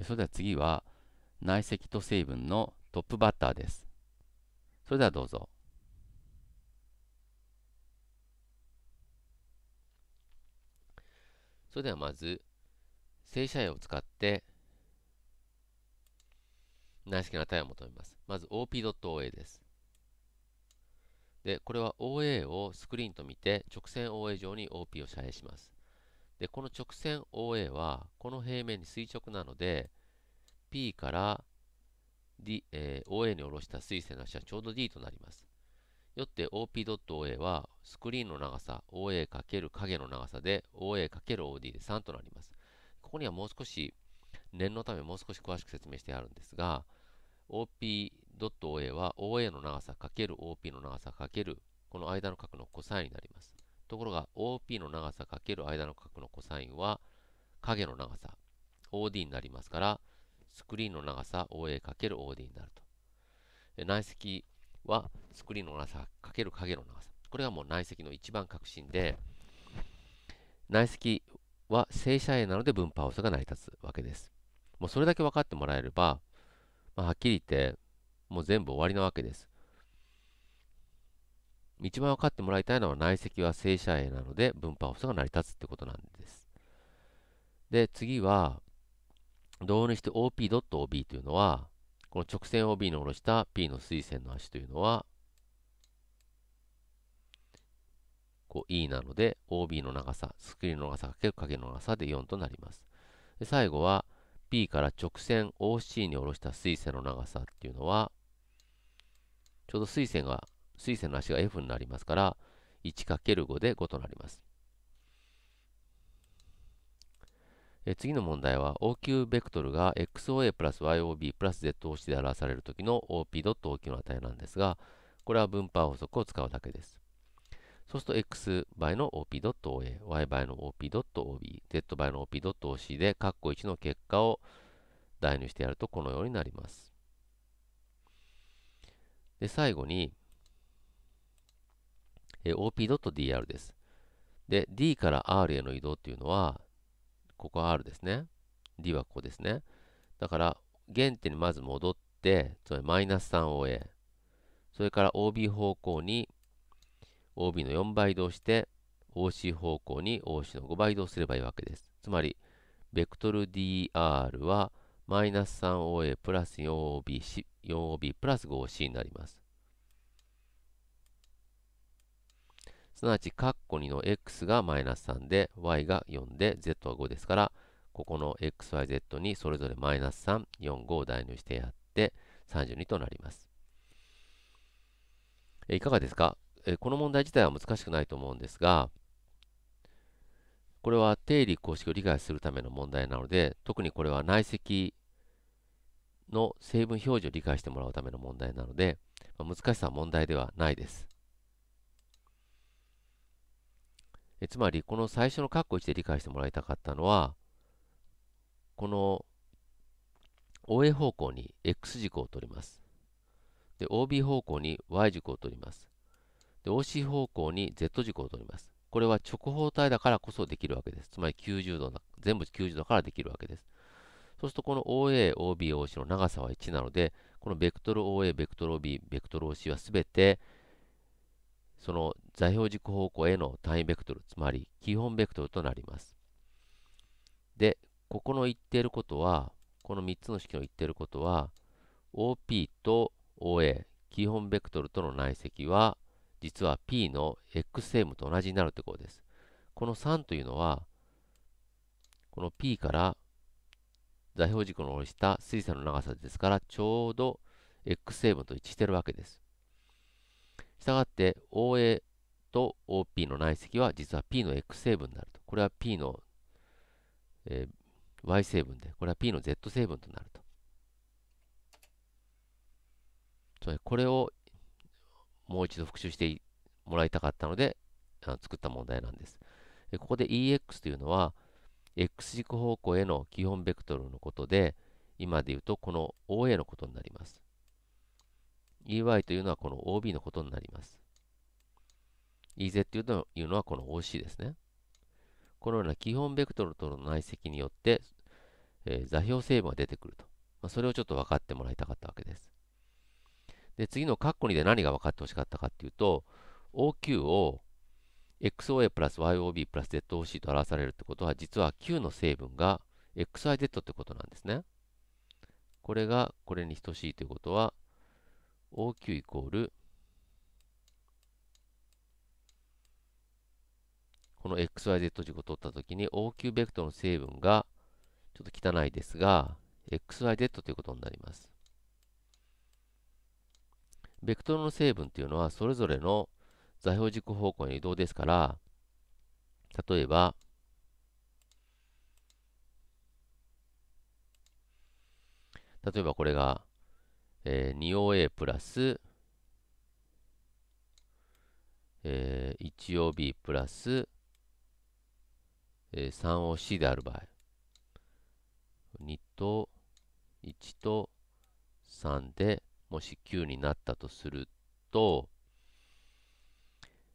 それでは次は内積と成分のトップバッターです。それではどうぞ。それではまず正射円を使って内積の値を求めます。まず OP.OA です。で、これは OA をスクリーンと見て直線 OA 上に OP を遮影します。で、この直線 OA は、この平面に垂直なので、P から D、えー、OA に下ろした垂線の足はちょうど D となります。よって OP.OA は、スクリーンの長さ OA× 影の長さで OA×OD で3となります。ここにはもう少し、念のためもう少し詳しく説明してあるんですが、OP.OA は OA の長さ ×OP の長さ×この間の角の cos になります。ところが OP の長さかける間の角のコサインは影の長さ OD になりますからスクリーンの長さ OA かける OD になると。内積はスクリーンの長さかける影の長さ。これがもう内積の一番核心で内積は正社円なので分派法数が成り立つわけです。もうそれだけ分かってもらえれば、まあ、はっきり言ってもう全部終わりなわけです。一番分かってもらいたいのは内積は正社 A なので分派オフが成り立つってことなんです。で、次は、導入して OP.OB というのは、この直線 OB の下ろした P の垂線の足というのは、こう E なので OB の長さ、スクリーンの長さかける影の長さで4となります。で最後は P から直線 OC に下ろした垂線の長さっていうのは、ちょうど垂線が水線の足が F になりますから 1×5 で5となります。え次の問題は OQ ベクトルが XOA プラス YOB プラス Z 方式で表される時の OP ドット OQ の値なんですがこれは分配法則を使うだけです。そうすると X 倍の OP.OA、Y 倍の OP.OB、Z 倍の OP.OC で括弧1の結果を代入してやるとこのようになります。で、最後にえー、op.dr です。で、d から r への移動っていうのは、ここは r ですね。d はここですね。だから、原点にまず戻って、つまりマイナス 3OA。それから OB 方向に OB の4倍移動して、OC 方向に OC の5倍移動すればいいわけです。つまり、ベクトル dr はマイナス 3OA プラス 4OB, 4OB プラス 5OC になります。すなわち、カッコ2の x がマイナス3で、y が4で、z は5ですから、ここの xyz にそれぞれマイナス3、4、5を代入してやって、32となります。えいかがですかえこの問題自体は難しくないと思うんですが、これは定理公式を理解するための問題なので、特にこれは内積の成分表示を理解してもらうための問題なので、ま難しさは問題ではないです。えつまり、この最初の括弧1で理解してもらいたかったのは、この OA 方向に X 軸を取ります。で、OB 方向に Y 軸を取ります。で、OC 方向に Z 軸を取ります。これは直方体だからこそできるわけです。つまり90度全部90度からできるわけです。そうすると、この OA、OB、OC の長さは1なので、このベクトル OA、ベクトル OB、ベクトル OC はすべてその座標軸方向への単位ベクトル、つまり基本ベクトルとなります。で、ここの言っていることは、この3つの式の言っていることは、OP と OA、基本ベクトルとの内積は、実は P の XM と同じになるということです。この3というのは、この P から座標軸の下、水素の長さですから、ちょうど XM と一致しているわけです。したがって OA と OP の内積は実は P の X 成分になると。これは P の、えー、Y 成分で、これは P の Z 成分となると。つまりこれをもう一度復習してもらいたかったのであ作った問題なんです。でここで EX というのは X 軸方向への基本ベクトルのことで今で言うとこの OA のことになります。EY というのはこの OB のことになります。EZ というのはこの OC ですね。このような基本ベクトルとの内積によって、えー、座標成分が出てくると。まあ、それをちょっと分かってもらいたかったわけです。で、次のカッコ2で何が分かってほしかったかっていうと、OQ を XOA プラス YOB プラス ZOC と表されるってことは、実は Q の成分が XYZ ってことなんですね。これがこれに等しいということは、OQ イコール、この XYZ 軸を取ったときに OQ ベクトルの成分がちょっと汚いですが、XYZ ということになります。ベクトルの成分というのはそれぞれの座標軸方向に移動ですから、例えば、例えばこれがえー、2OA プラス、えー、1OB プラス、えー、3OC である場合、2と1と3でもし9になったとすると、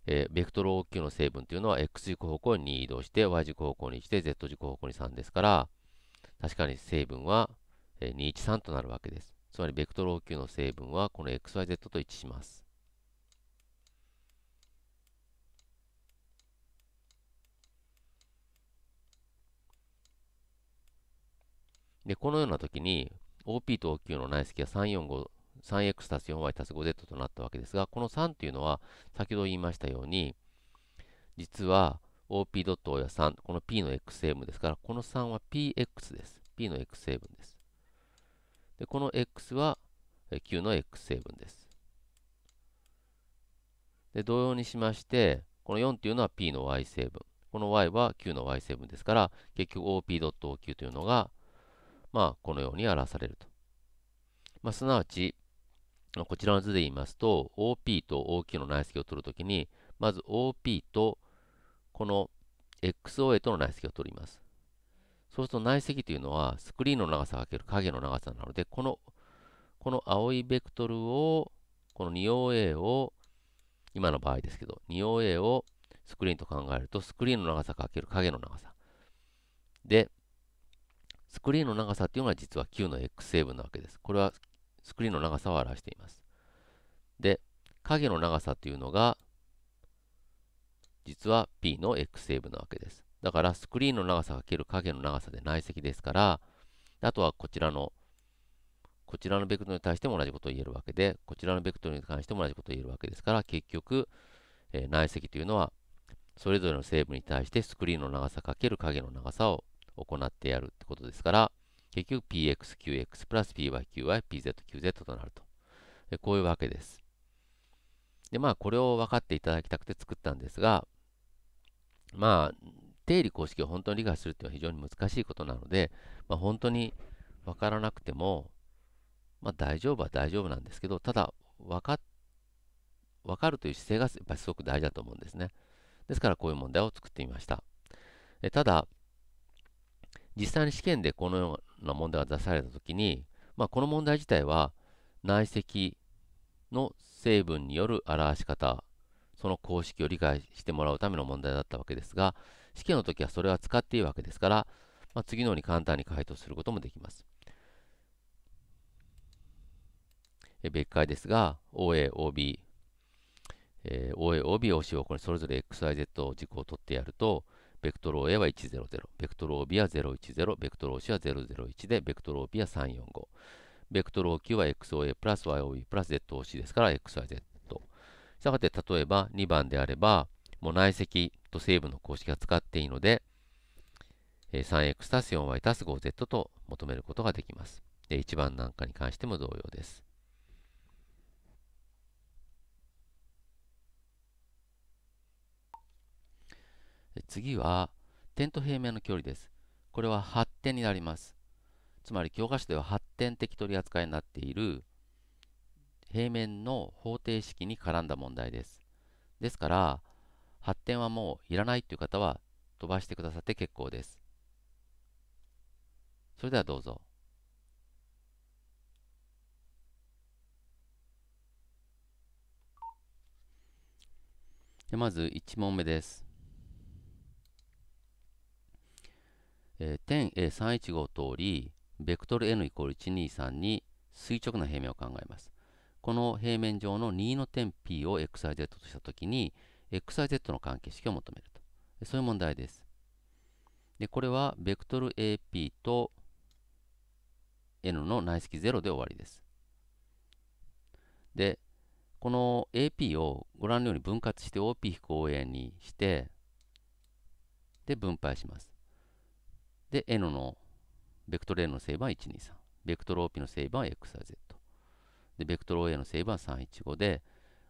えー、ベクトル OQ の成分というのは X 軸方向に移動して Y 軸方向にして Z 軸方向に3ですから確かに成分は、213となるわけです。つまりベクトル OQ の成分はこの XYZ と一致します。で、このような時に OP と OQ の内積は345 3x たす 4y たす 5z となったわけですが、この3というのは、先ほど言いましたように、実は OP.O や3、この P の x 成分ですから、この3は PX です。P の x 成分です。で、この x は q の x 成分です。で、同様にしまして、この4っていうのは p の y 成分。この y は q の y 成分ですから、結局 op.oq というのが、まあ、このように表されると。まあ、すなわち、こちらの図で言いますと、OP と OQ の内積を取るときに、まず OP とこの XOA との内積を取ります。そうすると内積というのはスクリーンの長さかける影の長さなので、この、この青いベクトルを、この 2OA を、今の場合ですけど、2OA をスクリーンと考えると、スクリーンの長さかける影の長さ。で、スクリーンの長さっていうのが実は Q の X 成分なわけです。これはスクリーンの長さを表しています。で、影の長さっていうのが、実は P の X 成分なわけです。だからスクリーンの長さかける影の長さで内積ですから、あとはこちらの、こちらのベクトルに対しても同じことを言えるわけで、こちらのベクトルに関しても同じことを言えるわけですから、結局、えー、内積というのは、それぞれの成分に対してスクリーンの長さかける影の長さを行ってやるってことですから、結局 pxqx プラス pyqy、pzqz となると。こういうわけです。で、まあ、これを分かっていただきたくて作ったんですが、まあ、定理公式を本当に理解するっていうのは非常に難しいことなので、まあ、本当に分からなくても、まあ、大丈夫は大丈夫なんですけど、ただ分か、分かるという姿勢がやっぱりすごく大事だと思うんですね。ですからこういう問題を作ってみました。えただ、実際に試験でこのような問題が出されたときに、まあ、この問題自体は内積の成分による表し方、その公式を理解してもらうための問題だったわけですが、試験の時はそれは使っていいわけですから、まあ、次のように簡単に回答することもできます。え別解ですが、OA、OB、えー、OA、OB、OC をこれそれぞれ XYZ 軸を取ってやると、ベクトル OA は100、ベクトル OB は010、ベクトル OC は001で、ベクトル OB は345。ベクトル OQ は XOA プラス YOB プラス ZOC ですから XYZ。したがって、例えば2番であれば、もう内積と成分の公式が使っていいので、3x たす 4y たす 5z と求めることができます。で1番なんかに関しても同様です。次は点と平面の距離です。これは発点になります。つまり教科書では発展的取り扱いになっている平面の方程式に絡んだ問題です。ですから発展はもういらないという方は飛ばしてくださって結構です。それではどうぞ。でまず1問目です。えー、点 A315 通り、ベクトル n イコール123に垂直な平面を考えます。この平面上の2の点 P を XYZ としたときに、XYZ の関係式を求めると。そういう問題です。で、これは、ベクトル AP と N の内積0で終わりです。で、この AP をご覧のように分割して OP-OA にして、で、分配します。で、N の、ベクトル N の成分は123。ベクトル OP の成分は XYZ。で、ベクトル OA の成分は315で、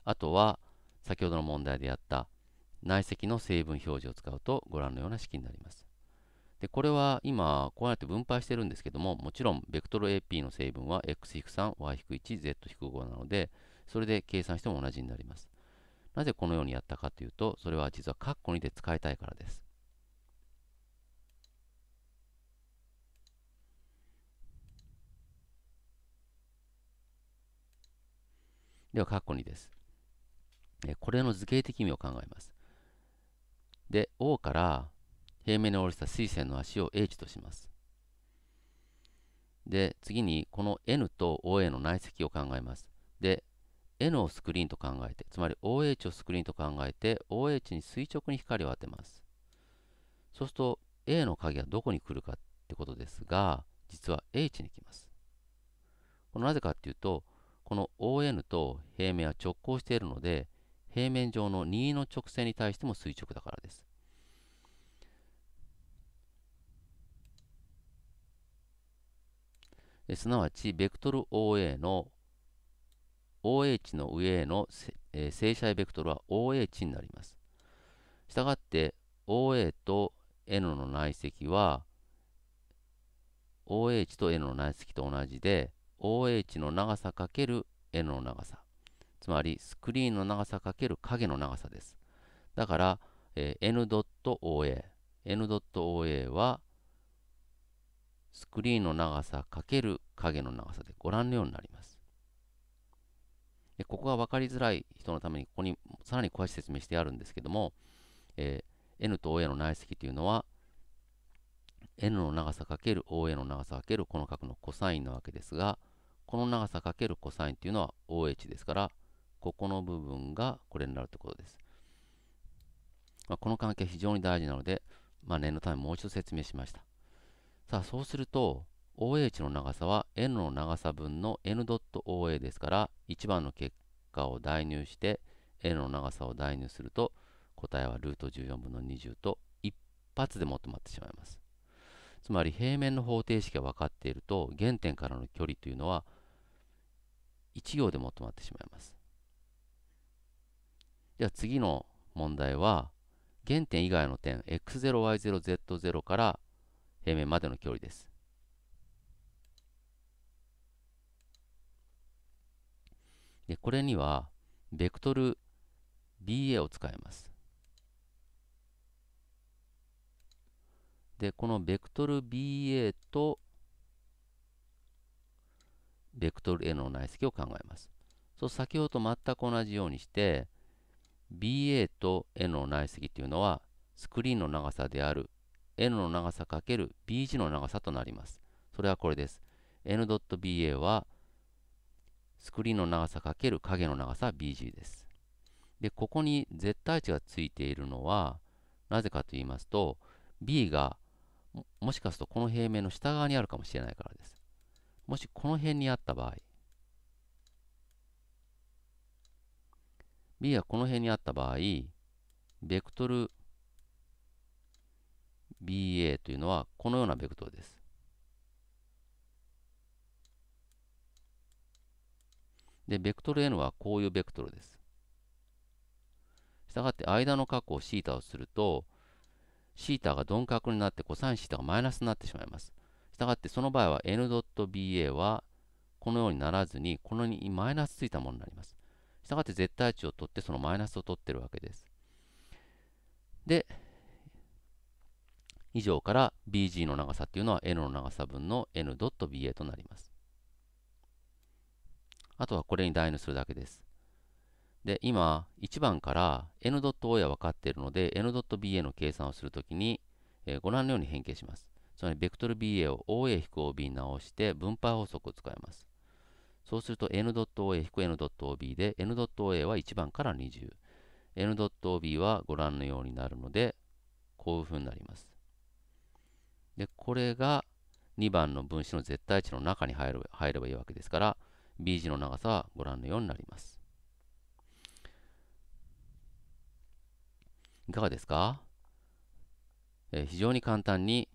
あとは、先ほどの問題でやった内積の成分表示を使うとご覧のような式になります。で、これは今、こうやって分配してるんですけども、もちろん、ベクトル AP の成分は x-3、y-1、z-5 なので、それで計算しても同じになります。なぜこのようにやったかというと、それは実はカッコ2で使いたいからです。では、カッコ2です。これの図形的意味を考えます。で、O から平面に下ろした水線の足を H とします。で、次にこの N と OA の内積を考えます。で、N をスクリーンと考えて、つまり OH をスクリーンと考えて、OH に垂直に光を当てます。そうすると A の影はどこに来るかってことですが、実は H に来ます。これなぜかっていうと、この ON と平面は直行しているので、平面上の2の直線に対しても垂直だからです。すなわち、ベクトル OA の OA の上への、えー、正斜ベクトルは OA になります。したがって OA と N の内積は OH と N の内積と同じで OH の長さ ×N の長さつまりスクリーンの長さ×影の長さです。だから、えー、n.oa。n.oa はスクリーンの長さ×影の長さでご覧のようになります。でここが分かりづらい人のためにここにさらに詳しく説明してあるんですけども、えー、n と oa の内積というのは n の長さ ×oa の長さ×この角のコサインなわけですがこの長さ×コサインというのは OH ですからここの部分がこれになるということです。まあ、この関係非常に大事なので、まあ、念のためもう一度説明しました。さあ、そうすると、OH の長さは N の長さ分の N.OA ですから、1番の結果を代入して、N の長さを代入すると、答えはルート14分の20と一発で求まってしまいます。つまり平面の方程式が分かっていると、原点からの距離というのは1行で求まってしまいます。じゃあ次の問題は、原点以外の点 x0y0z0 から平面までの距離です。で、これには、ベクトル BA を使います。で、このベクトル BA とベクトル A の内積を考えます。そう、先ほどと全く同じようにして、BA と N の内積というのはスクリーンの長さである N の長さ ×B 字の長さとなります。それはこれです。N.BA はスクリーンの長さ×影の長さ BG です。で、ここに絶対値がついているのは、なぜかと言いますと、B がもしかするとこの平面の下側にあるかもしれないからです。もしこの辺にあった場合、b がこの辺にあった場合、ベクトル BA というのはこのようなベクトルです。で、ベクトル N はこういうベクトルです。したがって間の角を θ をすると、θ が鈍角になって cosθ がマイナスになってしまいます。したがってその場合は N.BA はこのようにならずに、このにマイナスついたものになります。したがって絶対値を取ってそのマイナスを取ってるわけです。で、以上から BG の長さっていうのは N の長さ分の N.BA となります。あとはこれに代入するだけです。で、今、1番から N.O は分かっているので、N.BA の計算をするときに、えー、ご覧のように変形します。つまり、ベクトル BA を OA-OB に直して分配法則を使います。そうすると n.oa-n.ob で n.oa は1番から20。n.ob はご覧のようになるので、こういうふうになります。で、これが2番の分子の絶対値の中に入る入ればいいわけですから、B 字の長さはご覧のようになります。いかがですか、えー、非常に簡単に、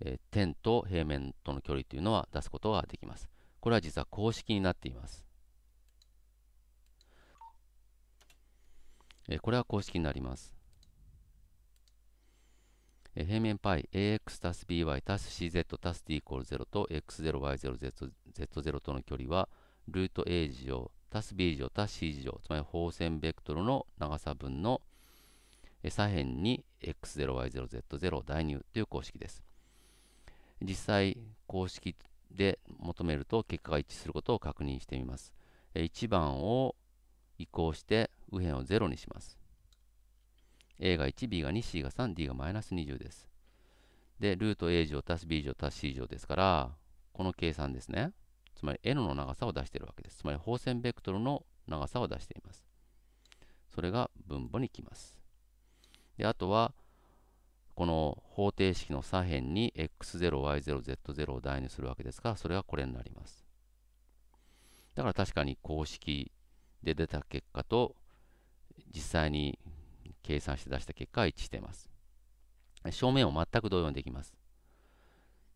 えー、点と平面との距離というのは出すことができます。これは実は公式になっています。えこれは公式になります。え平面 πax+by+cz+d=0 すすすと x0y0z0 との距離はルート a 次乗足す b 次乗足す c 次乗つまり方線ベクトルの長さ分の左辺に x0y0z0 を代入という公式です。実際公式で求めると結果が一致することを確認してみます。1番を移行して右辺を0にします。A が 1B が 2C が 3D がマイナス20です。で、ルート A 乗足す B 乗足す C 乗ですから、この計算ですね。つまり N の長さを出しているわけです。つまり放線ベクトルの長さを出しています。それが分母に来ます。で、あとはこの方程式の左辺に x0y0z0 を代入するわけですから、それがこれになります。だから確かに公式で出た結果と、実際に計算して出した結果は一致しています。正面を全く同様にできます。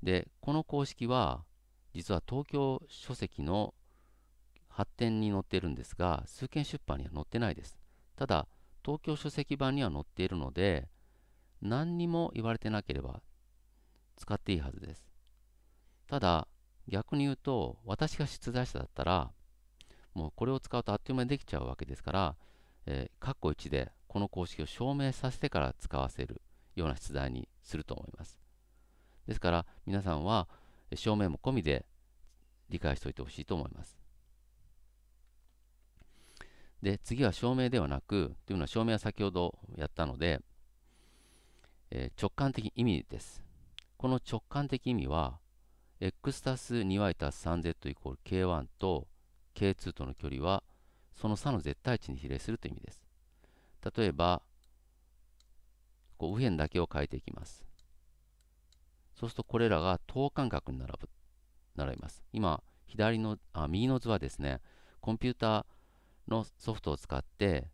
で、この公式は、実は東京書籍の発展に載っているんですが、数件出版には載ってないです。ただ、東京書籍版には載っているので、何にも言われてなければ使っていいはずです。ただ、逆に言うと、私が出題者だったら、もうこれを使うとあっという間にできちゃうわけですから、えー、括弧1でこの公式を証明させてから使わせるような出題にすると思います。ですから、皆さんは証明も込みで理解しておいてほしいと思います。で、次は証明ではなく、というのは証明は先ほどやったので、えー、直感的意味です。この直感的意味は、x たす 2y たす 3z イコール k1 と k2 との距離は、その差の絶対値に比例するという意味です。例えば、こう右辺だけを変えていきます。そうするとこれらが等間隔に並ぶ、並びます。今、左の、あ、右の図はですね、コンピューターのソフトを使って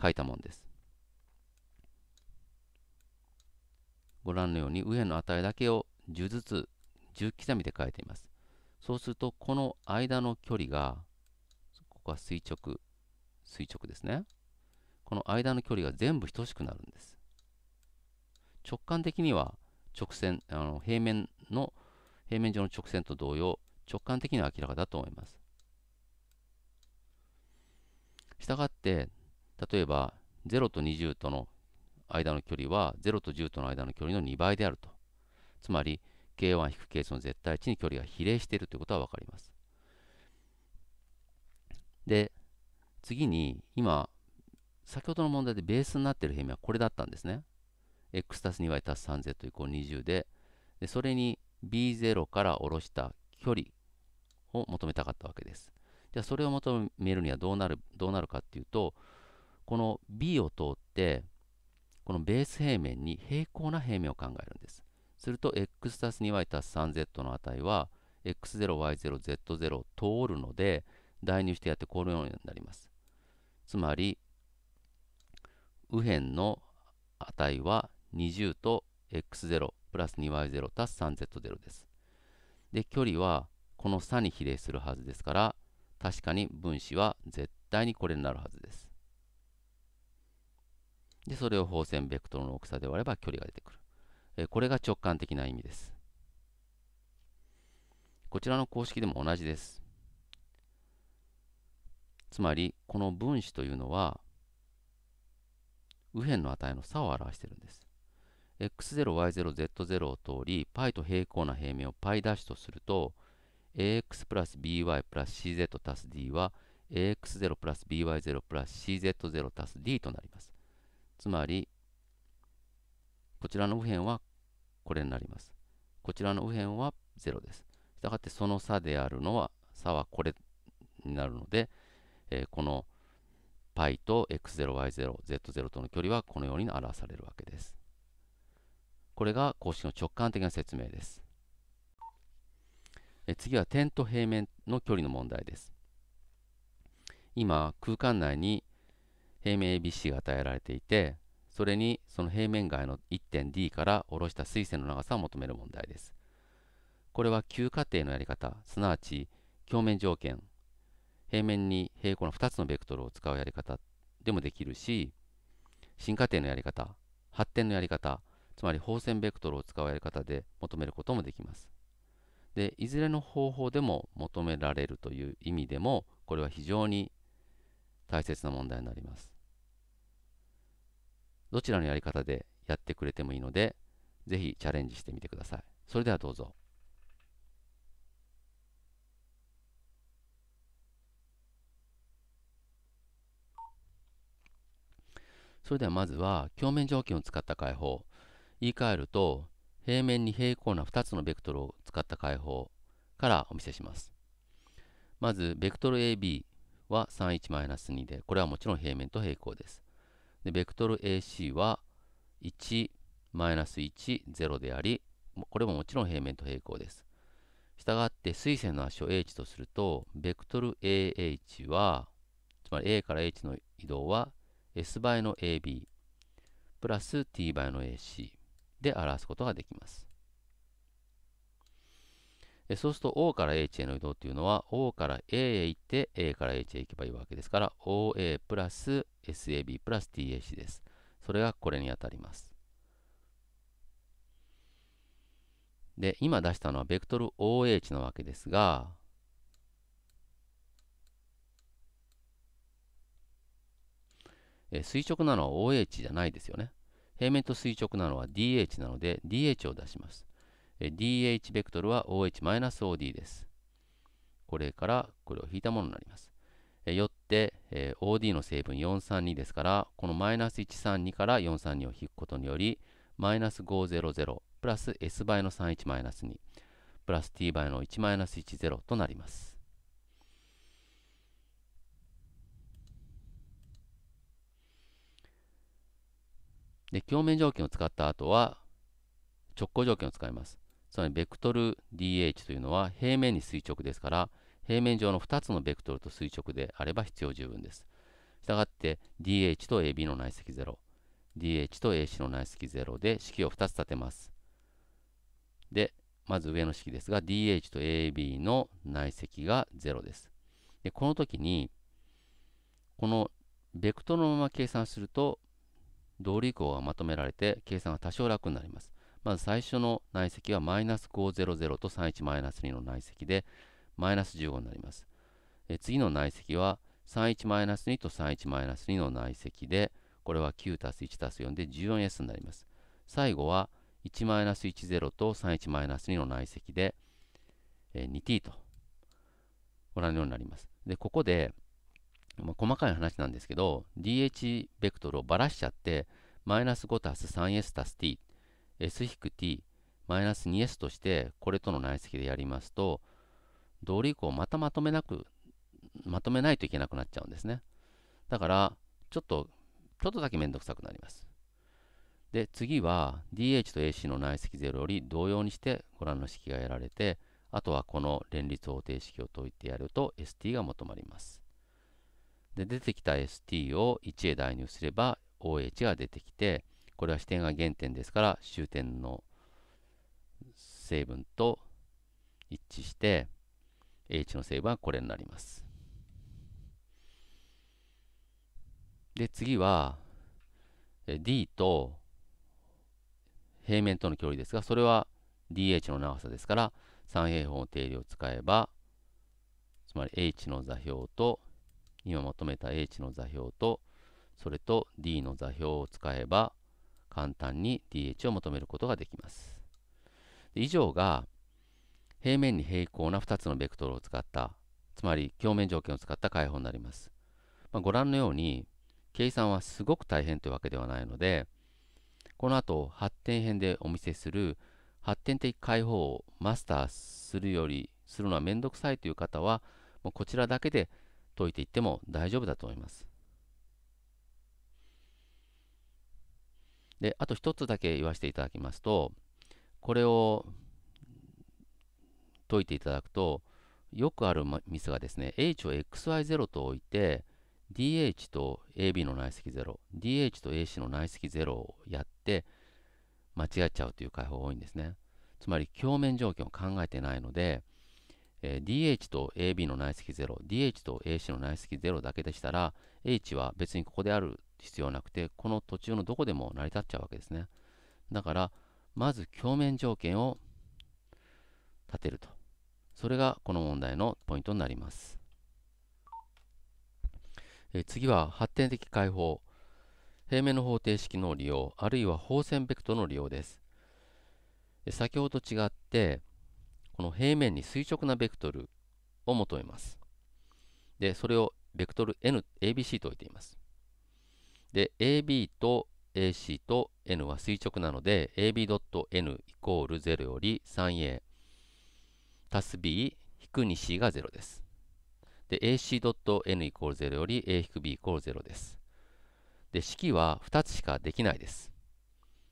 書いたもんです。ご覧のように右辺の値だけを10ずつ10刻みで変えています。そうすると、この間の距離が、ここは垂直、垂直ですね。この間の距離が全部等しくなるんです。直感的には直線、あの平面の、平面上の直線と同様、直感的には明らかだと思います。したがって、例えば0と20との間の距離は0と10との間の距離の2倍であると。つまり、K1-K2 の絶対値に距離が比例しているということは分かります。で、次に、今、先ほどの問題でベースになっている平面はこれだったんですね。x たす 2y たす 3z イコール20でで、それに b0 から下ろした距離を求めたかったわけです。じゃあ、それを求めるにはどうなるどうなるかっていうと、この b を通って、このベース平面に平行な平面を考えるんです。すると x す 2y す 3z の値は x0y0z0 通るので代入してやってこのようになります。つまり右辺の値は20と x0 プラス 2y0 たす 3z0 です。で、距離はこの差に比例するはずですから、確かに分子は絶対にこれになるはずです。で、それを放線ベクトルの大きさで割れば距離が出てくる。えこれが直感的な意味です。こちらの公式でも同じです。つまり、この分子というのは、右辺の値の差を表しているんです。x0、y0、z0 を通り、π と平行な平面を π' とすると、ax プラス by プラス cz 足す d は、ax0 プラス by0 プラス cz0 足す d となります。つまり、こちらの右辺はこれになります。こちらの右辺は0です。したがってその差であるのは、差はこれになるので、えー、この π と x0、y0、z0 との距離はこのように表されるわけです。これが公式の直感的な説明です。え次は点と平面の距離の問題です。今、空間内に平面 ABC が与えられていて、それにその平面外の1点 D から下ろした垂線の長さを求める問題です。これは急過程のやり方、すなわち表面条件、平面に平行の2つのベクトルを使うやり方でもできるし、進化程のやり方、発展のやり方、つまり放線ベクトルを使うやり方で求めることもできます。で、いずれの方法でも求められるという意味でも、これは非常に大切な問題になります。どちらのやり方でやってくれてもいいので、ぜひチャレンジしてみてください。それではどうぞ。それではまずは、鏡面条件を使った解法。言い換えると、平面に平行な2つのベクトルを使った解法からお見せします。まず、ベクトル AB は31-2で、これはもちろん平面と平行です。で、ベクトル AC は1、マイナス1、0であり、これももちろん平面と平行です。したがって、垂線の足を H とすると、ベクトル AH は、つまり A から H の移動は S 倍の AB プラス T 倍の AC で表すことができます。そうすると O から H への移動っていうのは O から A へ行って A から H へ行けばいいわけですから OA プラス SAB プラス TH です。それがこれにあたります。で、今出したのはベクトル OH なわけですが、え垂直なのは OH じゃないですよね。平面と垂直なのは DH なので DH を出します。DH ベクトルは OH-OD です。これからこれを引いたものになります。よって、え OD の成分432ですから、このマイナス132から432を引くことにより、マイナス500プラス S 倍の31マイナス2プラス T 倍の1マイナス10となります。で、鏡面条件を使った後は、直行条件を使います。つまりベクトル DH というのは平面に垂直ですから、平面上の2つのベクトルと垂直であれば必要十分です。したがって DH と AB の内積0、DH と AC の内積0で式を2つ立てます。で、まず上の式ですが、DH と AB の内積が0です。で、この時に、このベクトルのまま計算すると、同理項がまとめられて計算が多少楽になります。まず最初の内積はマイナス500と31マイナス2の内積で、マイナス15になります。え次の内積は31マイナス2と31マイナス2の内積で、これは9たす1たす4で 14S になります。最後は1マイナス10と31マイナス2の内積で、え 2t とご覧のようになります。で、ここで、まあ、細かい話なんですけど、dh ベクトルをばらしちゃって、マイナス5たす 3s たす t s-t マイナス 2s として、これとの内積でやりますと、同類以降、またまとめなく、まとめないといけなくなっちゃうんですね。だから、ちょっと、ちょっとだけめんどくさくなります。で、次は DH と AC の内積0より同様にしてご覧の式がやられて、あとはこの連立方程式を解いてやると ST が求まります。で、出てきた ST を1へ代入すれば OH が出てきて、これは視点が原点ですから終点の成分と一致して H の成分はこれになります。で次は D と平面との距離ですがそれは DH の長さですから三平方の定理を使えばつまり H の座標と今まとめた H の座標とそれと D の座標を使えば簡単に DH を求めることができます。以上が平面に平行な2つのベクトルを使った、つまり鏡面条件を使った解放になります。まあ、ご覧のように、計算はすごく大変というわけではないので、この後発展編でお見せする発展的解放をマスターするより、するのはめんどくさいという方は、こちらだけで解いていっても大丈夫だと思います。で、あと一つだけ言わせていただきますと、これを解いていただくと、よくあるミスがですね、h を xy0 と置いて、dh と ab の内積0、dh と ac の内積0をやって、間違っちゃうという解放が多いんですね。つまり、表面条件を考えてないので、えー、dh と ab の内積0、dh と ac の内積0だけでしたら、h は別にここである必要なくて、この途中のどこでも成り立っちゃうわけですね。だから、まず鏡面条件を立てると。それがこの問題のポイントになります。え次は発展的解放。平面の方程式の利用、あるいは方線ベクトルの利用です。先ほどと違って、この平面に垂直なベクトルを求めます。で、それをベクトル n、ABC と置いています。で、AB と AC と N は垂直なので、AB.N イコール0より 3A 足す B 引く 2C が0です。で、AC.N イコール0より A 引く B イコール0です。で、式は2つしかできないです。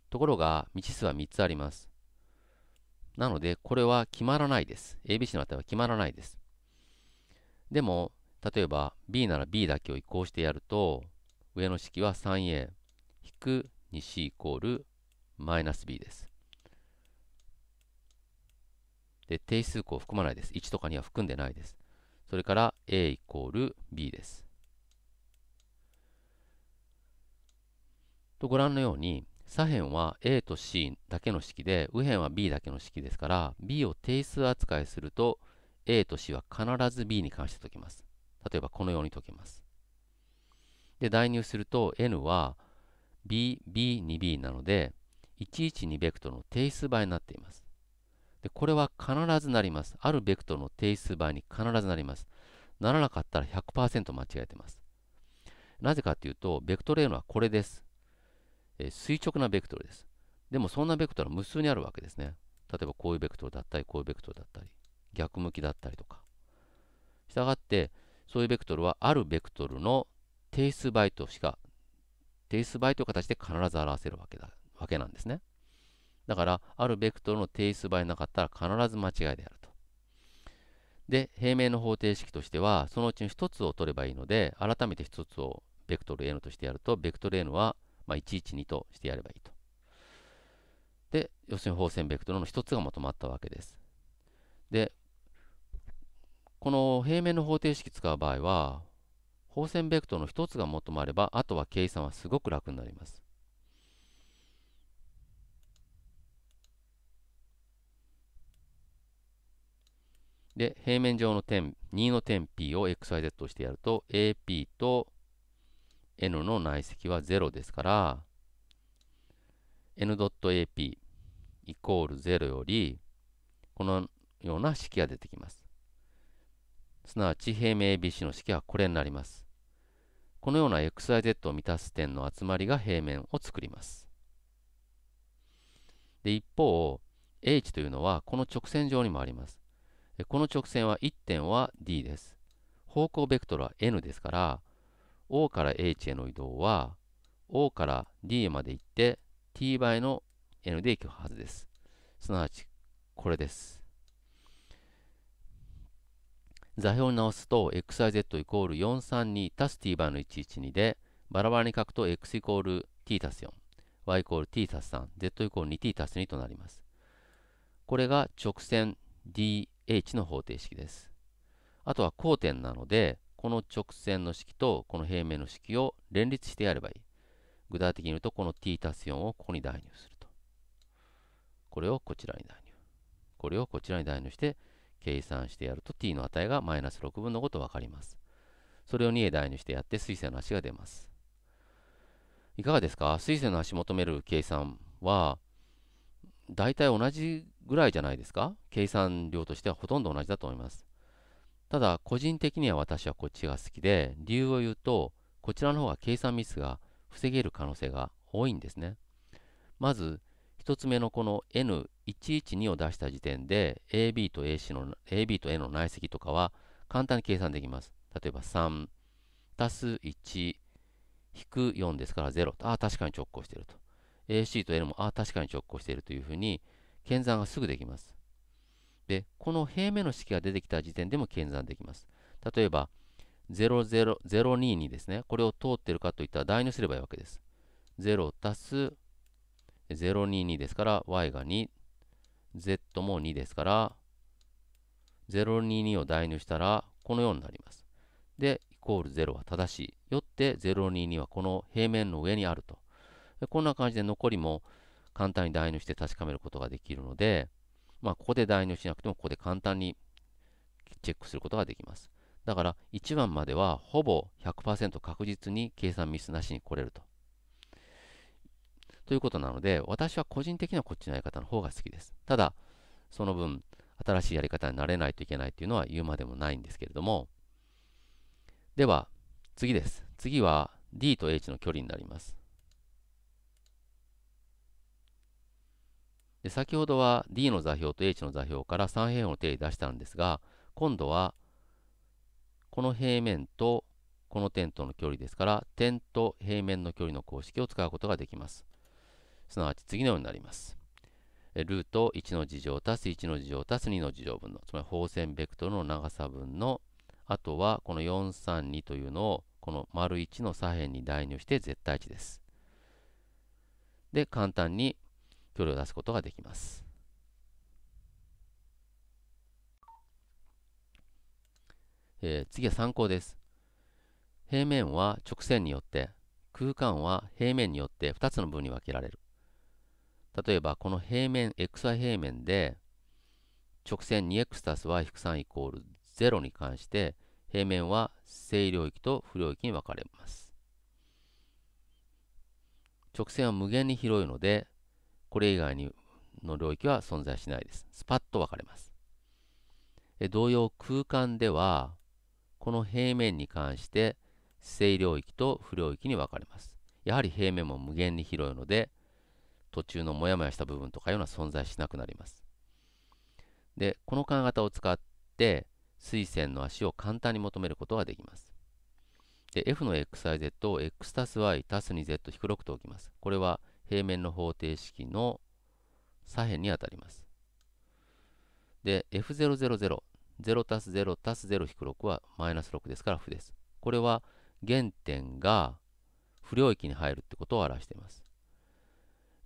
ところが、未知数は3つあります。なので、これは決まらないです。ABC の値は決まらないです。でも、例えば B なら B だけを移行してやると、上の式は 3a 引く 2c イコールマイナス b です。で、定数項含まないです。1とかには含んでないです。それから a イコール b です。とご覧のように、左辺は a と c だけの式で、右辺は b だけの式ですから、b を定数扱いすると、a と c は必ず b に関して解きます。例えばこのように解きます。で、代入すると n は bb2b なので、112ベクトルの定数倍になっています。で、これは必ずなります。あるベクトルの定数倍に必ずなります。ならなかったら100%間違えてます。なぜかというと、ベクトル n はこれです。えー、垂直なベクトルです。でもそんなベクトルは無数にあるわけですね。例えばこういうベクトルだったり、こういうベクトルだったり、逆向きだったりとか。したがって、そういうベクトルはあるベクトルの定数倍としか、定数という形で必ず表せるわけだ、わけなんですね。だから、あるベクトルの定数倍なかったら必ず間違いであると。で、平面の方程式としては、そのうちの1つを取ればいいので、改めて1つをベクトル n としてやると、ベクトル n は、まあ、112としてやればいいと。で、要するに線ベクトルの1つがまとまったわけです。で、この平面の方程式使う場合は、放線ベクトルの1つが求まれば、あとは計算はすごく楽になります。で、平面上の点、2の点 P を XYZ としてやると、AP と N の内積は0ですから、N.AP イコール0より、このような式が出てきます。すなわち平面 ABC の式はこれになります。このような XYZ を満たす点の集まりが平面を作ります。で、一方、H というのはこの直線上にもあります。この直線は1点は D です。方向ベクトルは N ですから、O から H への移動は、O から D まで行って T 倍の N で行くはずです。すなわち、これです。座標を直すと xyz イコール432足す t バーの112でバラバラに書くと x イコール t 足す4 y イコール t 足す3 z イコール 2t 足す2となりますこれが直線 dh の方程式ですあとは交点なのでこの直線の式とこの平面の式を連立してやればいい具体的に言うとこの t 足す4をここに代入するとこれをこちらに代入これをこちらに代入して計算してやると t の値がマイナス6分の5と分かります。それを2へ代にしてやって水星の足が出ます。いかがですか水星の足求める計算は、大体同じぐらいじゃないですか計算量としてはほとんど同じだと思います。ただ、個人的には私はこっちが好きで、理由を言うと、こちらの方が計算ミスが防げる可能性が多いんですね。まず、1つ目のこの N112 を出した時点で AB と AC の AB と A の内積とかは簡単に計算できます。例えば3足す1引く4ですから0と、ああ、確かに直行していると。AC と L も、ああ、確かに直行しているというふうに、検算がすぐできます。で、この平面の式が出てきた時点でも検算できます。例えば、00022ですね。これを通ってるかといったら代入すればいいわけです。0足す022ですから y が 2z も2ですから022を代入したらこのようになります。で、イコール0は正しい。よって022はこの平面の上にあると。こんな感じで残りも簡単に代入して確かめることができるので、まあ、ここで代入しなくても、ここで簡単にチェックすることができます。だから、1番まではほぼ100%確実に計算ミスなしに来れると。ということなので、私は個人的にはこっちのやり方の方が好きです。ただ、その分、新しいやり方になれないといけないっていうのは言うまでもないんですけれども、では、次です。次は D と H の距離になります。で先ほどは D の座標と H の座標から三平方の定理出したんですが、今度はこの平面とこの点との距離ですから、点と平面の距離の公式を使うことができます。すなわち次のようになります。ルート1の事乗足す1の事乗足す2の事乗分の、つまり方線ベクトルの長さ分の、あとはこの432というのを、この丸1の左辺に代入して絶対値です。で、簡単に距離を出すことができます。えー、次は参考です。平面は直線によって、空間は平面によって2つの分に分けられる。例えばこの平面 xy 平面で直線 2x+y-3 イコール0に関して平面は正領域と不領域に分かれます直線は無限に広いのでこれ以外にの領域は存在しないですスパッと分かれます同様空間ではこの平面に関して正領域と不領域に分かれますやはり平面も無限に広いので途中のモヤモヤした部分とかいうのは存在しなくなります。で、この考え方を使って、水線の足を簡単に求めることができます。で、f の xyz を x たす y たす 2z 引く6と置きます。これは平面の方程式の左辺にあたります。で、f000、0たす0たす0引く6はマイナス6ですから負です。これは原点が不領域に入るってことを表しています。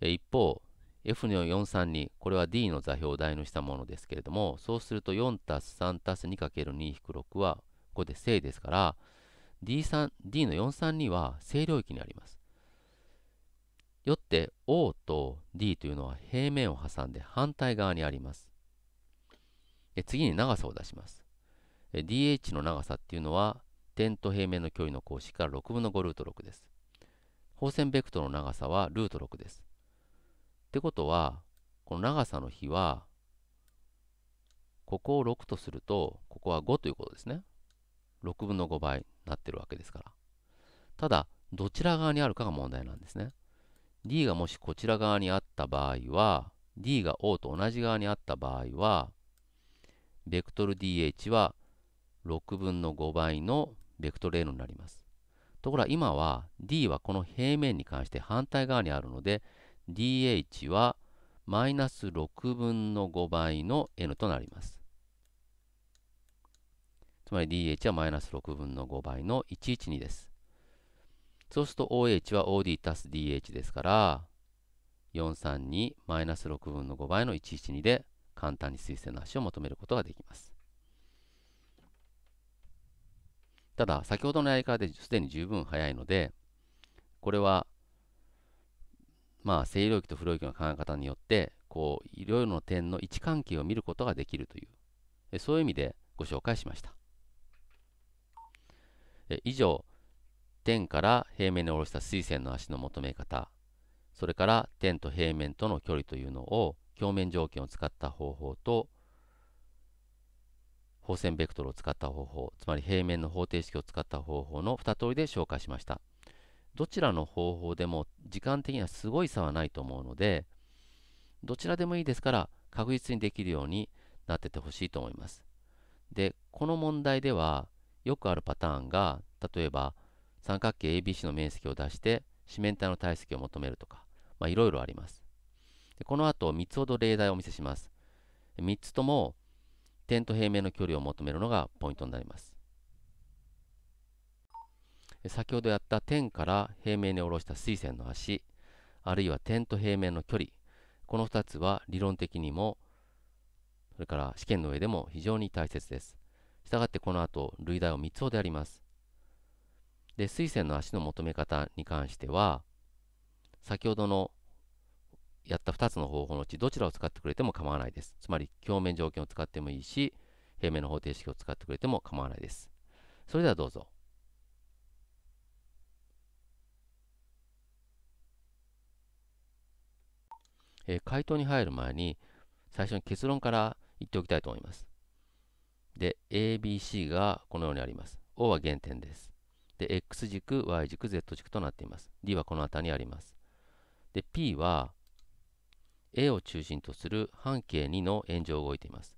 一方、F の432、これは D の座標を代入したものですけれども、そうすると4す3す 2×2-6 は、ここで正ですから、D3 D の432は正領域にあります。よって O と D というのは平面を挟んで反対側にあります。次に長さを出します。DH の長さっていうのは点と平面の距離の公式から6分の5ルート6です。放線ベクトルの長さはルート6です。ってことは、この長さの比は、ここを6とすると、ここは5ということですね。6分の5倍になってるわけですから。ただ、どちら側にあるかが問題なんですね。d がもしこちら側にあった場合は、d が o と同じ側にあった場合は、ベクトル dh は6分の5倍のベクトル n になります。ところが今は d はこの平面に関して反対側にあるので、dH はマイナス6分の5倍の n となります。つまり dH はマイナス6分の5倍の112です。そうすると OH は OD たす DH ですから、432マイナス6分の5倍の112で簡単に水性の足を求めることができます。ただ、先ほどのやり方ですでに十分早いので、これはまあ、西洋域と不老域の考え方によって、こう、いろいろな点の位置関係を見ることができるという、そういう意味でご紹介しました。以上、点から平面に下ろした水線の足の求め方、それから点と平面との距離というのを表面条件を使った方法と、方線ベクトルを使った方法、つまり平面の方程式を使った方法の2通りで紹介しました。どちらの方法でも時間的にはすごい差はないと思うので、どちらでもいいですから確実にできるようになっててほしいと思います。で、この問題ではよくあるパターンが、例えば三角形 ABC の面積を出して四面体の体積を求めるとか、まあ、いろいろあります。でこの後3つほど例題をお見せします。3つとも点と平面の距離を求めるのがポイントになります。先ほどやった点から平面に下ろした垂線の足あるいは点と平面の距離この2つは理論的にもそれから試験の上でも非常に大切ですしたがってこの後類題を3つほどやりますで垂線の足の求め方に関しては先ほどのやった2つの方法のうちどちらを使ってくれても構わないですつまり表面条件を使ってもいいし平面の方程式を使ってくれても構わないですそれではどうぞえー、回答に入る前に、最初に結論から言っておきたいと思います。で、ABC がこのようにあります。O は原点です。で、X 軸、Y 軸、Z 軸となっています。D はこの辺りにあります。で、P は A を中心とする半径2の円上を動いています。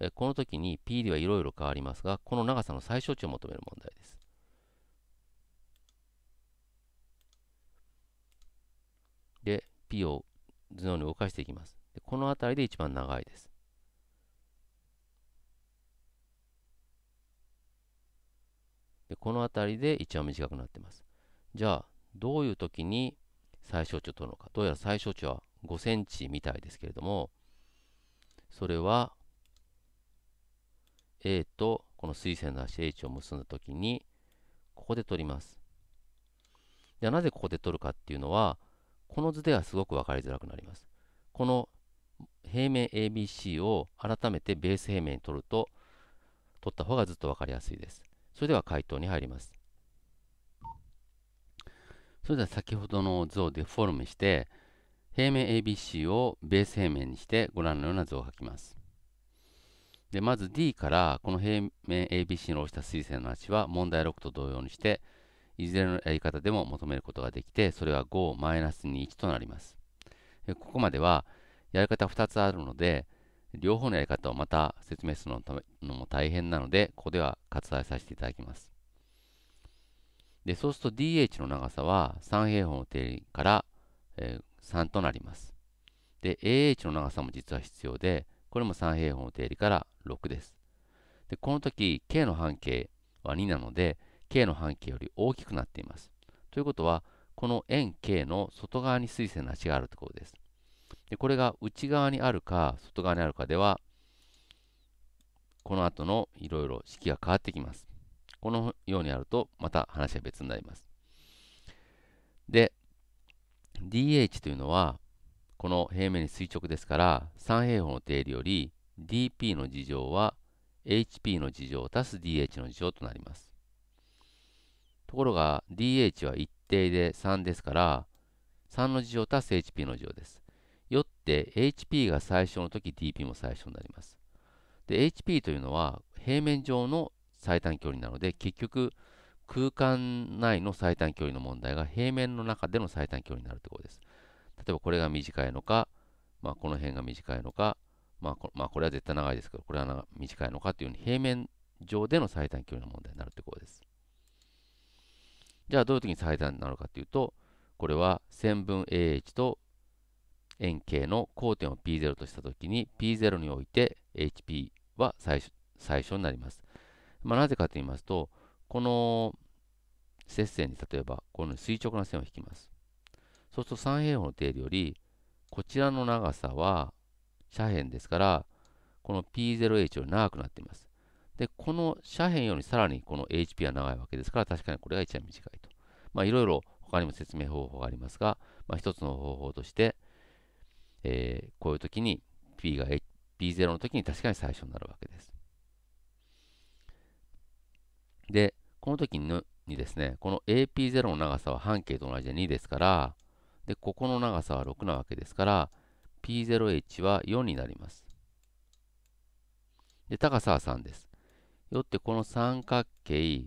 えこの時に PD はいろいろ変わりますが、この長さの最小値を求める問題です。で、P を頭脳に動かしていきます。でこの辺りで一番長いです。でこの辺りで一番短くなってます。じゃあ、どういう時に最小値を取るのか。どうやら最小値は5センチみたいですけれども、それは A とこの水線の足 H を結んだ時に、ここで取ります。じゃあなぜここで取るかっていうのは、この図ではすごく分かりづらくなります。この平面 ABC を改めてベース平面に取ると、取った方がずっと分かりやすいです。それでは回答に入ります。それでは先ほどの図をデフォルメして、平面 ABC をベース平面にしてご覧のような図を書きます。でまず D からこの平面 ABC の下垂線の足は問題6と同様にしていずれのやり方でも求めることができて、それは5マイナス21となります。ここまでは、やり方2つあるので、両方のやり方をまた説明するのも大変なので、ここでは割愛させていただきます。で、そうすると DH の長さは3平方の定理から、えー、3となります。で、AH の長さも実は必要で、これも3平方の定理から6です。で、この時、K の半径は2なので、K の半径より大きくなっています。ということは、この円 K の外側に水線の足があるところです。でこれが内側にあるか、外側にあるかでは、この後のいろいろ式が変わってきます。このようにやると、また話は別になります。で、dH というのは、この平面に垂直ですから、三平方の定理より dP の事乗は HP の事乗足す dH の事乗となります。ところが DH は一定で3ですから、3の事乗足す HP の事乗です。よって HP が最小の時 DP も最小になります。で、HP というのは平面上の最短距離なので、結局空間内の最短距離の問題が平面の中での最短距離になるということです。例えばこれが短いのか、まあ、この辺が短いのか、まあこ、まあ、これは絶対長いですけど、これは短いのかというように平面上での最短距離の問題になるということです。じゃあどういう時に最大なのかというと、これは線分 AH と円形の交点を P0 とした時に P0 において HP は最初最初になります。まあ、なぜかと言いますと、この接線に例えばこの垂直な線を引きます。そうすると三平方の定理よりこちらの長さは斜辺ですからこの P0H より長くなっています。で、この斜辺よりさらにこの HP は長いわけですから、確かにこれが一番短いと。まあ、いろいろ他にも説明方法がありますが、まあ、一つの方法として、えー、こういう時に P が P0 の時に確かに最初になるわけです。で、この時にですね、この AP0 の長さは半径と同じで2ですから、で、ここの長さは6なわけですから、P0H は4になります。で、高さは3です。よってこの三角形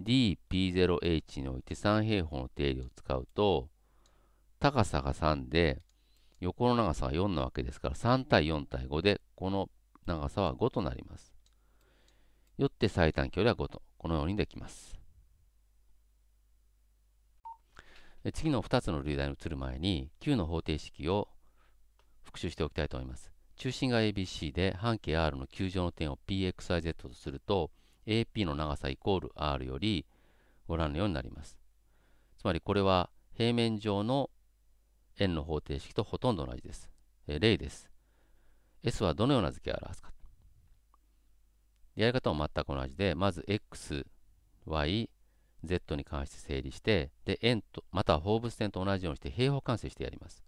DP0H において三平方の定理を使うと、高さが3で、横の長さが4なわけですから、3対4対5で、この長さは5となります。よって最短距離は5と、このようにできます。次の2つの類題に移る前に、9の方程式を復習しておきたいと思います。中心が ABC で半径 R の球状の点を PXIZ とすると AP の長さイコール R よりご覧のようになります。つまりこれは平面上の円の方程式とほとんど同じです。え例です。S はどのような図形を表すか。やり方も全く同じで、まず X、Y、Z に関して整理して、で、円と、または放物線と同じようにして平方完成してやります。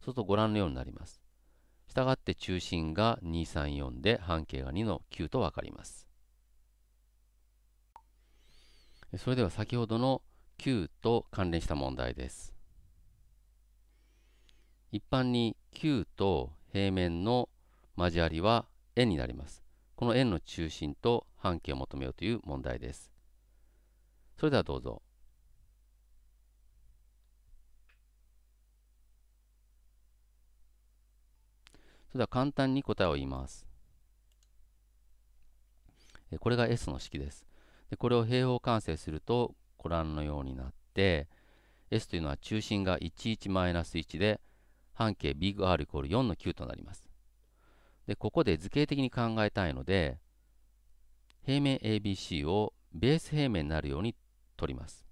そうするとご覧のようになります。したがって中心が234で半径が2の9と分かります。それでは先ほどの9と関連した問題です。一般に9と平面の交わりは円になります。この円の中心と半径を求めようという問題です。それではどうぞ。それでは簡単に答えを言います。これが S の式です。でこれを平方完成するとご覧のようになって S というのは中心が11-1で半径 BR イコール4の9となります。でここで図形的に考えたいので平面 ABC をベース平面になるように取ります。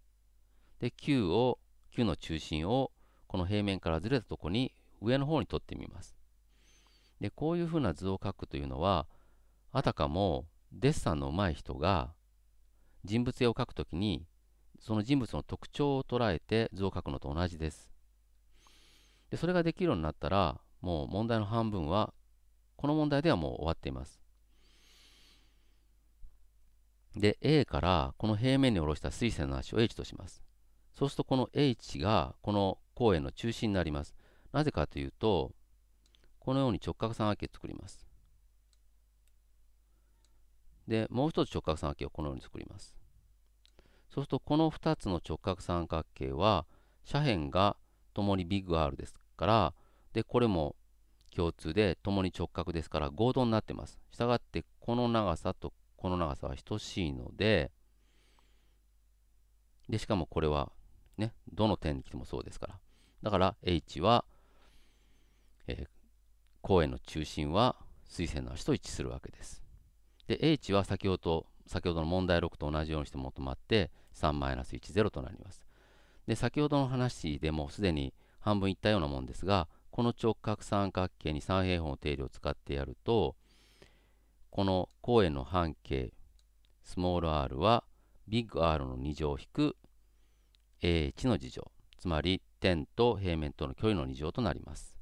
で Q を Q の中心をこの平面からずれたところに上の方に取ってみます。でこういうふうな図を描くというのはあたかもデッサンの上手い人が人物絵を描くときにその人物の特徴を捉えて図を描くのと同じです。でそれができるようになったらもう問題の半分はこの問題ではもう終わっています。で A からこの平面に下ろした水線の足を H とします。そうするとこの H がこの公園の中心になります。なぜかというとこのように直角三角形を作ります。で、もう一つ直角三角形をこのように作ります。そうすると、この2つの直角三角形は、斜辺がともにビッグ R ですから、で、これも共通で、ともに直角ですから、合同になってます。したがって、この長さとこの長さは等しいので、で、しかもこれは、ね、どの点に来てもそうですから。だから、H は、えー公の中心は水星の足と一致するわけです。で、H は先ほど先ほどの問題6と同じようにして求まって3-10となります。で、先ほどの話でもすでに半分いったようなもんですが、この直角三角形に三平方の定理を使ってやると、この公円の半径、スモール r はビッグ R の2乗引く AH の2乗、つまり点と平面との距離の2乗となります。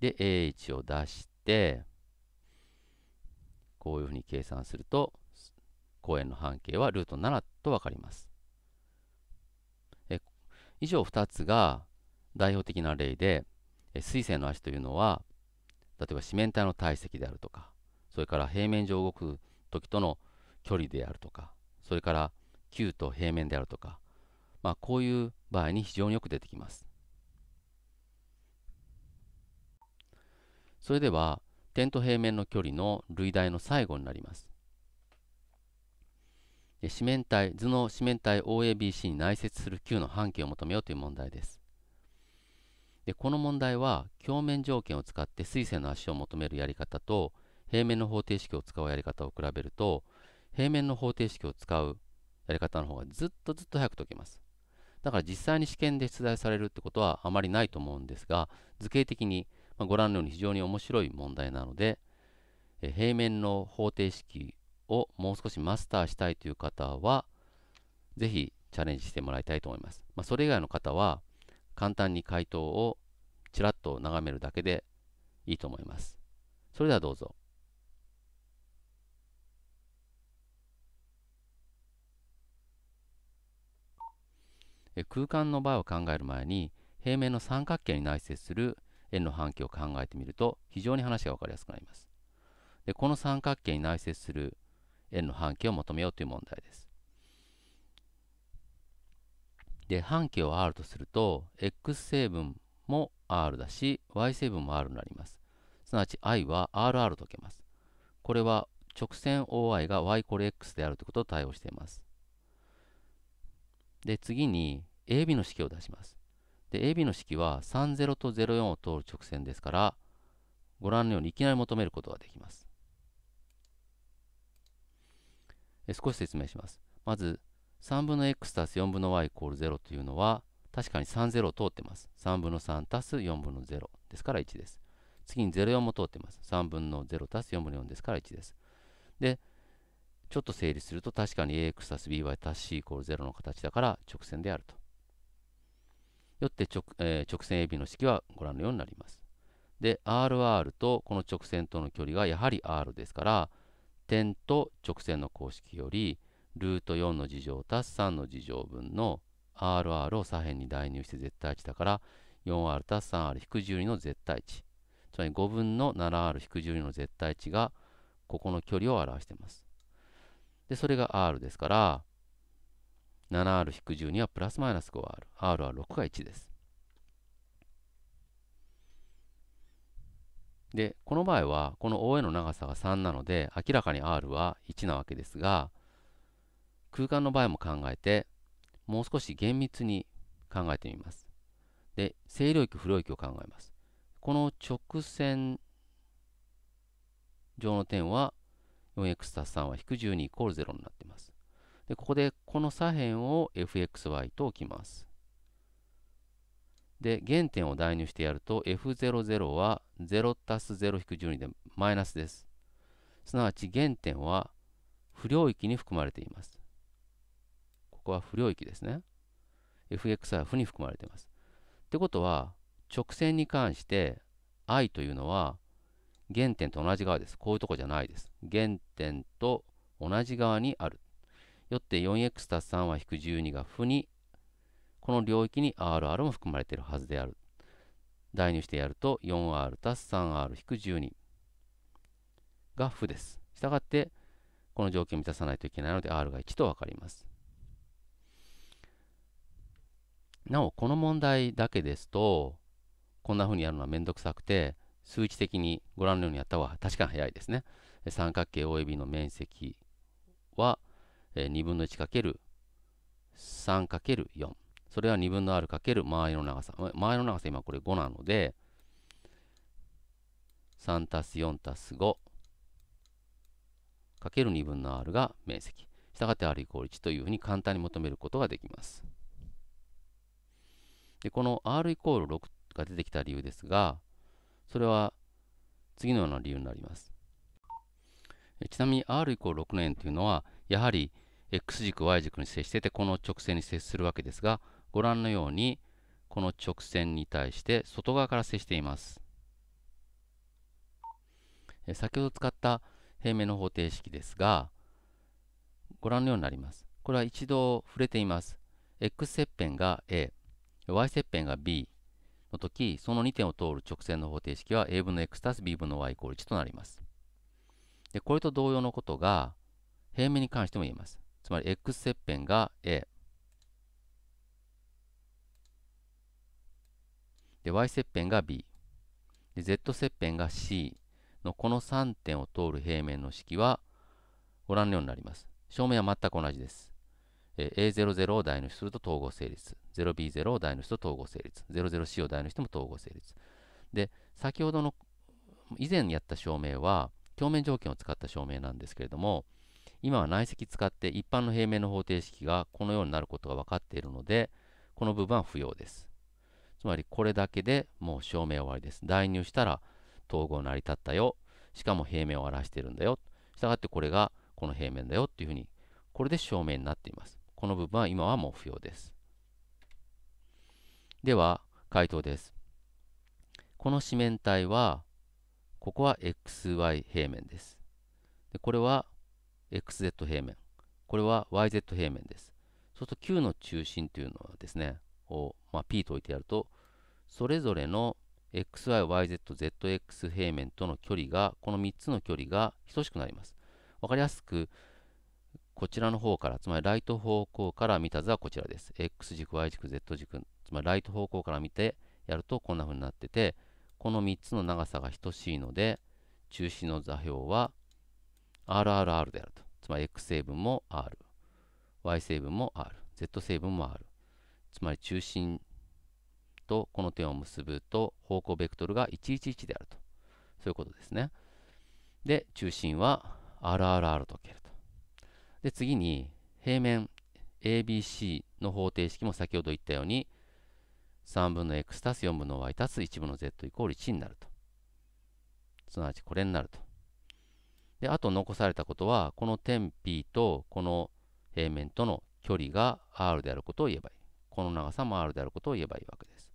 で、A1 を出して、こういうふうに計算すると、公円の半径はルート7と分かります。え以上2つが代表的な例で、水星の足というのは、例えば四面体の体積であるとか、それから平面上動く時との距離であるとか、それから球と平面であるとか、まあ、こういう場合に非常によく出てきます。それでは点と平面の距離の類題の最後になります。四面体、図の四面体 OABC に内接する球の半径を求めようという問題です。でこの問題は鏡面条件を使って水星の足を求めるやり方と平面の方程式を使うやり方を比べると平面の方程式を使うやり方の方がずっとずっと早く解けます。だから実際に試験で出題されるってことはあまりないと思うんですが図形的にまあ、ご覧のように非常に面白い問題なので、え平面の方程式をもう少しマスターしたいという方は、ぜひチャレンジしてもらいたいと思います。まあ、それ以外の方は、簡単に回答をちらっと眺めるだけでいいと思います。それではどうぞ。空間の場合を考える前に平面の三角形に内接する円の半径を考えてみると非常に話が分かりやすくなります。でこの三角形に内接する円の半径を求めようという問題です。で半径を r とすると x 成分も r だし y 成分も r になります。すなわち i は rr と解けます。これは直線 OI が y イコール x であるということを対応しています。で、次に AB の式を出します。で、AB の式は30と04を通る直線ですから、ご覧のようにいきなり求めることができます。え少し説明します。まず、3分の x たす4分の y イコール0というのは、確かに30を通ってます。3分の3たす4分の0ですから1です。次に04も通ってます。3分の0たす4分の4ですから1です。で、ちょっと整理すると確かに ax たす by たす c イコール0の形だから直線であると。よって直,、えー、直線 AB の式はご覧のようになります。で、RR とこの直線との距離がやはり R ですから、点と直線の公式より、ルート4の事乗足す3の事乗分の RR を左辺に代入して絶対値だから、4R 足す 3R-12 の絶対値。つまり5分の 7R-12 の絶対値が、ここの距離を表しています。で、それが R ですから、7R-10 はプラスマイナス 5R。R は6が1です。で、この場合は、この OA の長さが3なので、明らかに R は1なわけですが、空間の場合も考えて、もう少し厳密に考えてみます。で、正領域、不領域を考えます。この直線上の点は 4x 3は引く12イコール0になっていでここでこの左辺を fxy と置きます。で、原点を代入してやると f00 は0たす0-12でマイナスです。すなわち原点は不領域に含まれています。ここは不領域ですね。fxy は負に含まれています。ってことは、直線に関して i というのは原点と同じ側です。こういうとこじゃないです。原点と同じ側にある。よって 4x+3 は引く12が負に、この領域に RR も含まれているはずである。代入してやると 4R+3R-12 が負です。したがって、この条件を満たさないといけないので R が1と分かります。なお、この問題だけですと、こんなふうにやるのはめんどくさくて、数値的にご覧のようにやった方が確かに早いですね。三角形 OAB の面積はえー、2分の 1×3×4。それは2分の r かける間合いの長さ。間合いの長さ今これ5なので、3たす4たす5かける2分の r が面積。したがって r イコール1というふうに簡単に求めることができます。で、この r イコール6が出てきた理由ですが、それは次のような理由になります。ちなみに r イコール6の円というのは、やはり x 軸 y 軸に接しててこの直線に接するわけですがご覧のようにこの直線に対して外側から接しています先ほど使った平面の方程式ですがご覧のようになりますこれは一度触れています x 切片が a y 切片が b の時その2点を通る直線の方程式は a 分の x たす b 分の y イコール1となりますでこれと同様のことが平面に関しても言えますつまり x 切片が a。で、y 切片が b。で、z 切片が c のこの3点を通る平面の式はご覧のようになります。正面は全く同じです。え A00 を代入すると統合成立。0B0 を代入すると統合成立。00C を代入しても統合成立。で、先ほどの以前やった証明は、表面条件を使った証明なんですけれども、今は内積使って一般の平面の方程式がこのようになることが分かっているので、この部分は不要です。つまりこれだけでもう証明終わりです。代入したら統合成り立ったよ。しかも平面を表してるんだよ。したがってこれがこの平面だよっていうふうに、これで証明になっています。この部分は今はもう不要です。では、回答です。この四面体は、ここは xy 平面です。でこれは xz 平面。これは yz 平面です。そうすると Q の中心というのはですね、を、まあ、P と置いてやると、それぞれの xy、yz、zx 平面との距離が、この3つの距離が等しくなります。わかりやすく、こちらの方から、つまりライト方向から見た図はこちらです。x 軸、y 軸、z 軸、つまりライト方向から見てやるとこんな風になってて、この3つの長さが等しいので、中心の座標は RRR であると。つまり X 成分も R、Y 成分も R、Z 成分も R。つまり中心とこの点を結ぶと方向ベクトルが111であると。そういうことですね。で、中心は RRR とけると。で、次に平面 ABC の方程式も先ほど言ったように3分の x たす4分の y たす1分の z イコール1になると。すなわちこれになると。で、あと残されたことは、この点 P とこの平面との距離が R であることを言えばいい。この長さも R であることを言えばいいわけです。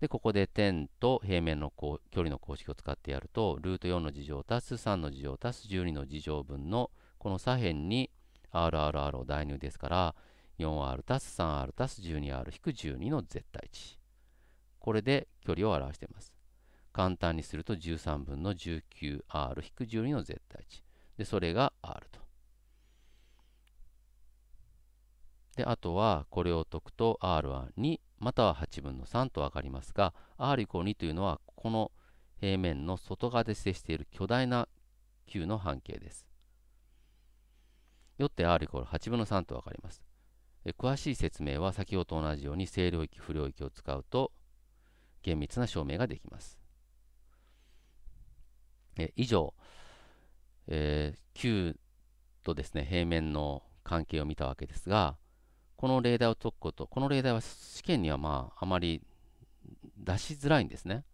で、ここで点と平面の距離の公式を使ってやると、ルート4の事乗足す3の事乗足す12の事乗分のこの左辺に RRR を代入ですから、4R 足す 3R 足す 12R 引く12の絶対値。これで距離を表しています。簡単にすると13分の 19R-12 の絶対値。で、それが R と。で、あとはこれを解くと R は2、または8分の3と分かりますが、R イコール2というのは、この平面の外側で接している巨大な球の半径です。よって R イコール8分の3と分かります。詳しい説明は先ほどと同じように正領域、不領域を使うと厳密な証明ができます。え以上、えー、とですね、平面の関係を見たわけですが、この例題を解くこと、この例題は試験にはまあ、あまり出しづらいんですね。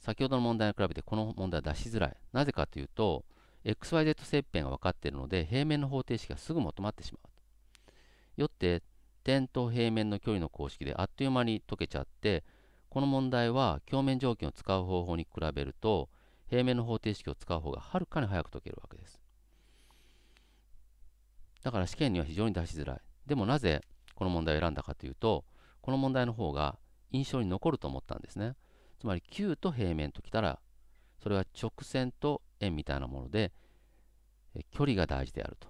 先ほどの問題に比べてこの問題は出しづらい。なぜかというと、xyz 切片が分かっているので、平面の方程式がすぐ求まってしまう。よって、点と平面の距離の公式であっという間に解けちゃって、この問題は表面条件を使う方法に比べると、平面の方程式を使う方がはるかに早く解けるわけです。だから試験には非常に出しづらい。でもなぜこの問題を選んだかというと、この問題の方が印象に残ると思ったんですね。つまり9と平面ときたら、それは直線と円みたいなもので、距離が大事であると。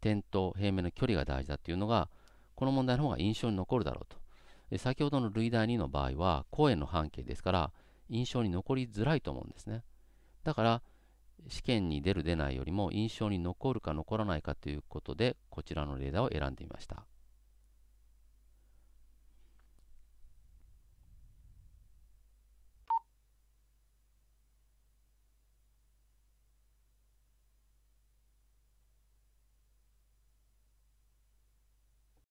点と平面の距離が大事だっていうのが、この問題の方が印象に残るだろうと。先ほどの類題2の場合は、公円の半径ですから、印象に残りづらいと思うんですね。だから試験に出る出ないよりも印象に残るか残らないかということでこちらのレーダーを選んでみました。